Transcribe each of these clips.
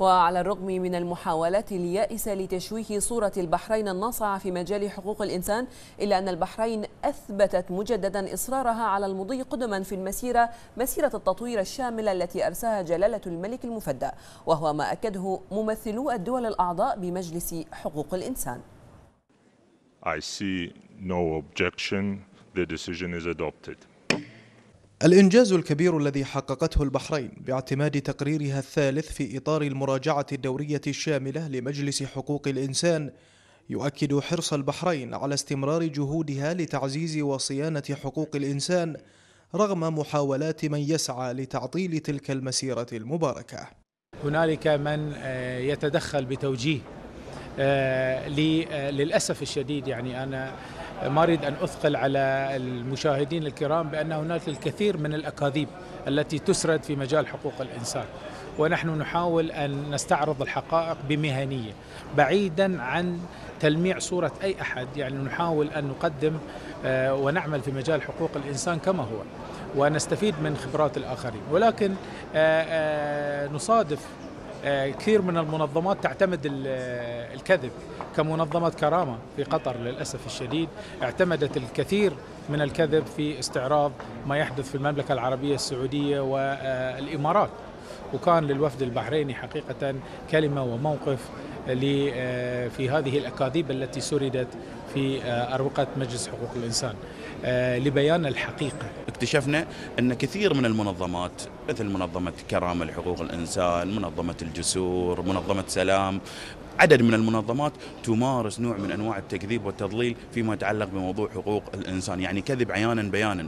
وعلى الرغم من المحاولات اليائسة لتشويه صورة البحرين الناصعة في مجال حقوق الإنسان إلا أن البحرين أثبتت مجددا إصرارها على المضي قدما في المسيرة مسيرة التطوير الشاملة التي أرساها جلالة الملك المفدى وهو ما أكده ممثلو الدول الأعضاء بمجلس حقوق الإنسان I see no objection. The decision is adopted. الإنجاز الكبير الذي حققته البحرين باعتماد تقريرها الثالث في إطار المراجعة الدورية الشاملة لمجلس حقوق الإنسان يؤكد حرص البحرين على استمرار جهودها لتعزيز وصيانة حقوق الإنسان رغم محاولات من يسعى لتعطيل تلك المسيرة المباركة هنالك من آه، يتدخل بتوجيه آه، آه، للأسف الشديد يعني أنا ما اريد ان اثقل على المشاهدين الكرام بان هناك الكثير من الاكاذيب التي تسرد في مجال حقوق الانسان ونحن نحاول ان نستعرض الحقائق بمهنيه بعيدا عن تلميع صوره اي احد يعني نحاول ان نقدم آه، ونعمل في مجال حقوق الانسان كما هو ونستفيد من خبرات الاخرين ولكن آه، آه، نصادف آه، كثير من المنظمات تعتمد آه، الكذب كمنظمة كرامة في قطر للأسف الشديد اعتمدت الكثير من الكذب في استعراض ما يحدث في المملكة العربية السعودية والإمارات وكان للوفد البحريني حقيقة كلمة وموقف آه، في هذه الأكاذيب التي سردت في آه، أروقة مجلس حقوق الإنسان آه، لبيان الحقيقة اكتشفنا أن كثير من المنظمات مثل منظمة كرامة لحقوق الإنسان منظمة الجسور منظمة سلام عدد من المنظمات تمارس نوع من انواع التكذيب والتضليل فيما يتعلق بموضوع حقوق الانسان، يعني كذب عيانا بيانا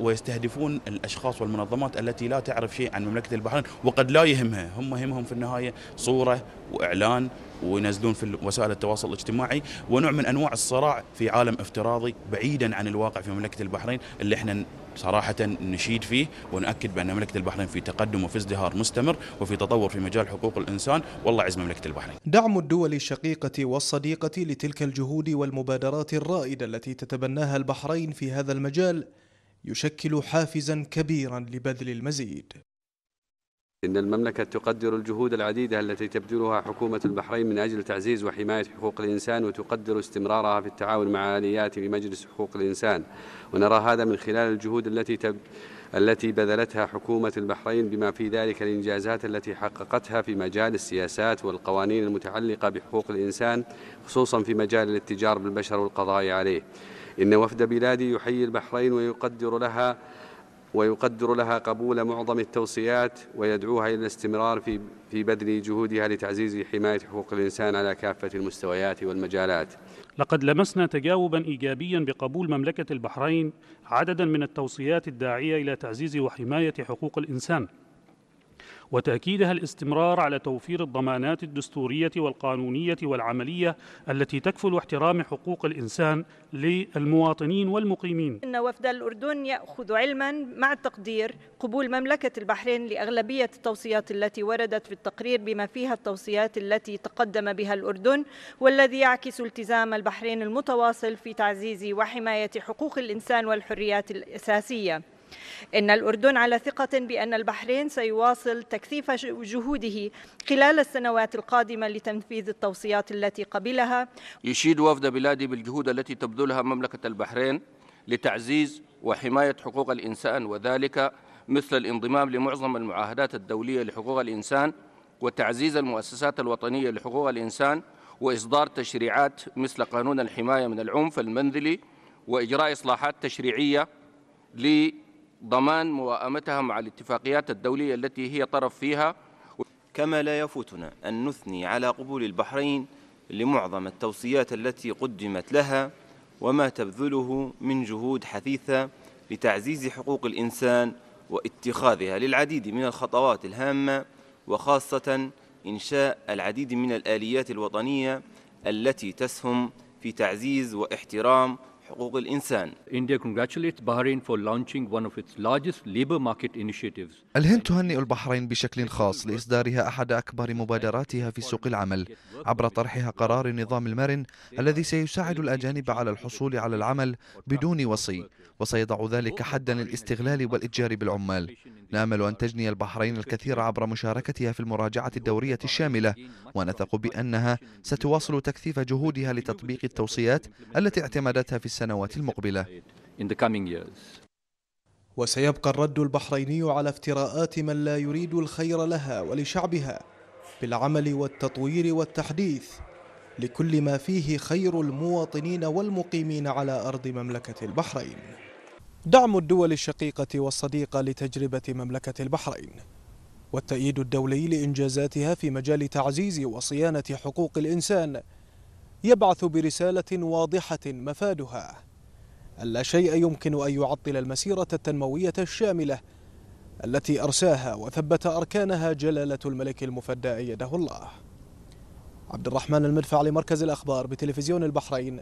ويستهدفون الاشخاص والمنظمات التي لا تعرف شيء عن مملكه البحرين وقد لا يهمها، هم يهمهم في النهايه صوره واعلان وينزلون في وسائل التواصل الاجتماعي ونوع من انواع الصراع في عالم افتراضي بعيدا عن الواقع في مملكه البحرين اللي احنا صراحة نشيد فيه ونؤكد بأن مملكة البحرين في تقدم وفي ازدهار مستمر وفي تطور في مجال حقوق الإنسان والله عز مملكة البحرين دعم الدول الشقيقة والصديقة لتلك الجهود والمبادرات الرائدة التي تتبناها البحرين في هذا المجال يشكل حافزا كبيرا لبذل المزيد إن المملكة تقدر الجهود العديدة التي تبذلها حكومة البحرين من أجل تعزيز وحماية حقوق الإنسان وتقدر استمرارها في التعاون مع آليات في مجلس حقوق الإنسان ونرى هذا من خلال الجهود التي تب... التي بذلتها حكومة البحرين بما في ذلك الإنجازات التي حققتها في مجال السياسات والقوانين المتعلقة بحقوق الإنسان خصوصا في مجال الاتجار بالبشر والقضاء عليه إن وفد بلادي يحيي البحرين ويقدر لها ويقدر لها قبول معظم التوصيات ويدعوها إلى الاستمرار في في بذل جهودها لتعزيز حماية حقوق الإنسان على كافة المستويات والمجالات. لقد لمسنا تجاوبا إيجابيا بقبول مملكة البحرين عددا من التوصيات الداعية إلى تعزيز وحماية حقوق الإنسان. وتأكيدها الاستمرار على توفير الضمانات الدستورية والقانونية والعملية التي تكفل احترام حقوق الإنسان للمواطنين والمقيمين إن وفد الأردن يأخذ علما مع التقدير قبول مملكة البحرين لأغلبية التوصيات التي وردت في التقرير بما فيها التوصيات التي تقدم بها الأردن والذي يعكس التزام البحرين المتواصل في تعزيز وحماية حقوق الإنسان والحريات الأساسية إن الأردن على ثقة بأن البحرين سيواصل تكثيف جهوده خلال السنوات القادمة لتنفيذ التوصيات التي قبلها يشيد وفد بلادي بالجهود التي تبذلها مملكة البحرين لتعزيز وحماية حقوق الإنسان وذلك مثل الانضمام لمعظم المعاهدات الدولية لحقوق الإنسان وتعزيز المؤسسات الوطنية لحقوق الإنسان وإصدار تشريعات مثل قانون الحماية من العنف المنزلي وإجراء إصلاحات تشريعية ضمان موائمتها مع الاتفاقيات الدولية التي هي طرف فيها كما لا يفوتنا أن نثني على قبول البحرين لمعظم التوصيات التي قدمت لها وما تبذله من جهود حثيثة لتعزيز حقوق الإنسان واتخاذها للعديد من الخطوات الهامة وخاصة إنشاء العديد من الآليات الوطنية التي تسهم في تعزيز واحترام حقوق الإنسان الهند تهنئ البحرين بشكل خاص لإصدارها أحد أكبر مبادراتها في سوق العمل عبر طرحها قرار النظام المرن الذي سيساعد الأجانب على الحصول على العمل بدون وصي وسيضع ذلك حدا للاستغلال والإتجار بالعمال نامل أن تجني البحرين الكثير عبر مشاركتها في المراجعة الدورية الشاملة ونثق بأنها ستواصل تكثيف جهودها لتطبيق التوصيات التي اعتمدتها في السنوات المقبلة وسيبقى الرد البحريني على افتراءات من لا يريد الخير لها ولشعبها بالعمل والتطوير والتحديث لكل ما فيه خير المواطنين والمقيمين على أرض مملكة البحرين دعم الدول الشقيقة والصديقة لتجربة مملكة البحرين والتأييد الدولي لإنجازاتها في مجال تعزيز وصيانة حقوق الإنسان يبعث برسالة واضحة مفادها أن لا شيء يمكن أن يعطل المسيرة التنموية الشاملة التي أرساها وثبت أركانها جلالة الملك المفدى أيده الله عبد الرحمن المدفع لمركز الأخبار بتلفزيون البحرين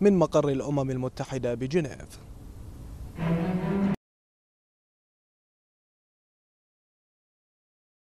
من مقر الأمم المتحدة بجنيف